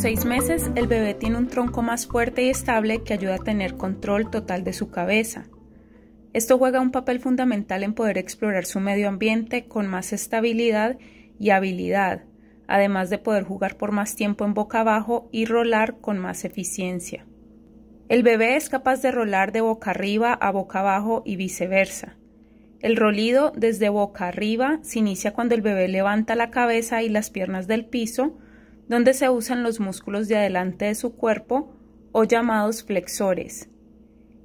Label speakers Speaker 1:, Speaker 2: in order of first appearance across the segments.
Speaker 1: seis meses, el bebé tiene un tronco más fuerte y estable que ayuda a tener control total de su cabeza. Esto juega un papel fundamental en poder explorar su medio ambiente con más estabilidad y habilidad, además de poder jugar por más tiempo en boca abajo y rolar con más eficiencia. El bebé es capaz de rolar de boca arriba a boca abajo y viceversa. El rolido desde boca arriba se inicia cuando el bebé levanta la cabeza y las piernas del piso, donde se usan los músculos de adelante de su cuerpo o llamados flexores.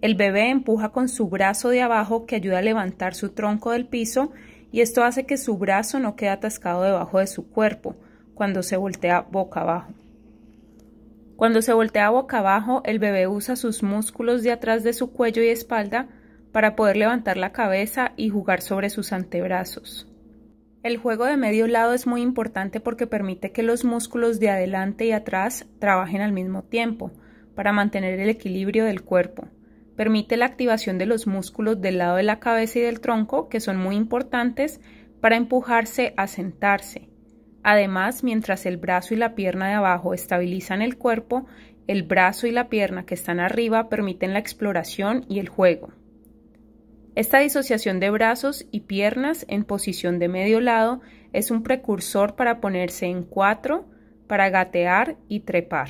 Speaker 1: El bebé empuja con su brazo de abajo que ayuda a levantar su tronco del piso y esto hace que su brazo no quede atascado debajo de su cuerpo cuando se voltea boca abajo. Cuando se voltea boca abajo, el bebé usa sus músculos de atrás de su cuello y espalda para poder levantar la cabeza y jugar sobre sus antebrazos. El juego de medio lado es muy importante porque permite que los músculos de adelante y atrás trabajen al mismo tiempo para mantener el equilibrio del cuerpo. Permite la activación de los músculos del lado de la cabeza y del tronco, que son muy importantes para empujarse a sentarse. Además, mientras el brazo y la pierna de abajo estabilizan el cuerpo, el brazo y la pierna que están arriba permiten la exploración y el juego. Esta disociación de brazos y piernas en posición de medio lado es un precursor para ponerse en cuatro, para gatear y trepar.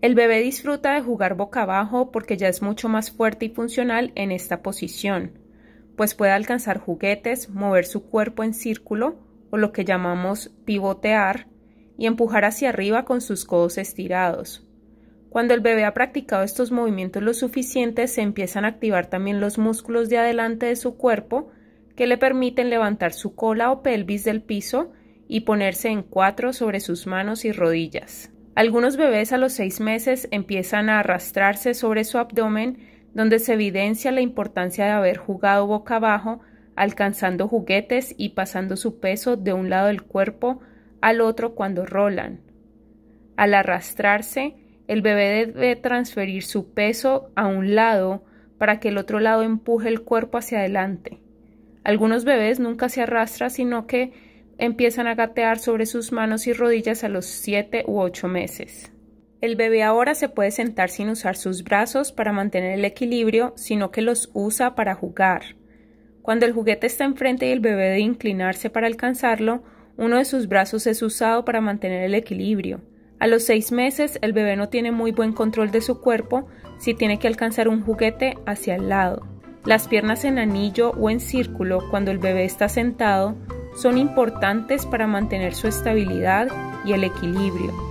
Speaker 1: El bebé disfruta de jugar boca abajo porque ya es mucho más fuerte y funcional en esta posición, pues puede alcanzar juguetes, mover su cuerpo en círculo o lo que llamamos pivotear y empujar hacia arriba con sus codos estirados. Cuando el bebé ha practicado estos movimientos lo suficiente, se empiezan a activar también los músculos de adelante de su cuerpo que le permiten levantar su cola o pelvis del piso y ponerse en cuatro sobre sus manos y rodillas. Algunos bebés a los seis meses empiezan a arrastrarse sobre su abdomen, donde se evidencia la importancia de haber jugado boca abajo, alcanzando juguetes y pasando su peso de un lado del cuerpo al otro cuando rolan. Al arrastrarse, el bebé debe transferir su peso a un lado para que el otro lado empuje el cuerpo hacia adelante. Algunos bebés nunca se arrastran, sino que empiezan a gatear sobre sus manos y rodillas a los 7 u 8 meses. El bebé ahora se puede sentar sin usar sus brazos para mantener el equilibrio, sino que los usa para jugar. Cuando el juguete está enfrente y el bebé debe inclinarse para alcanzarlo, uno de sus brazos es usado para mantener el equilibrio. A los seis meses el bebé no tiene muy buen control de su cuerpo si tiene que alcanzar un juguete hacia el lado. Las piernas en anillo o en círculo cuando el bebé está sentado son importantes para mantener su estabilidad y el equilibrio.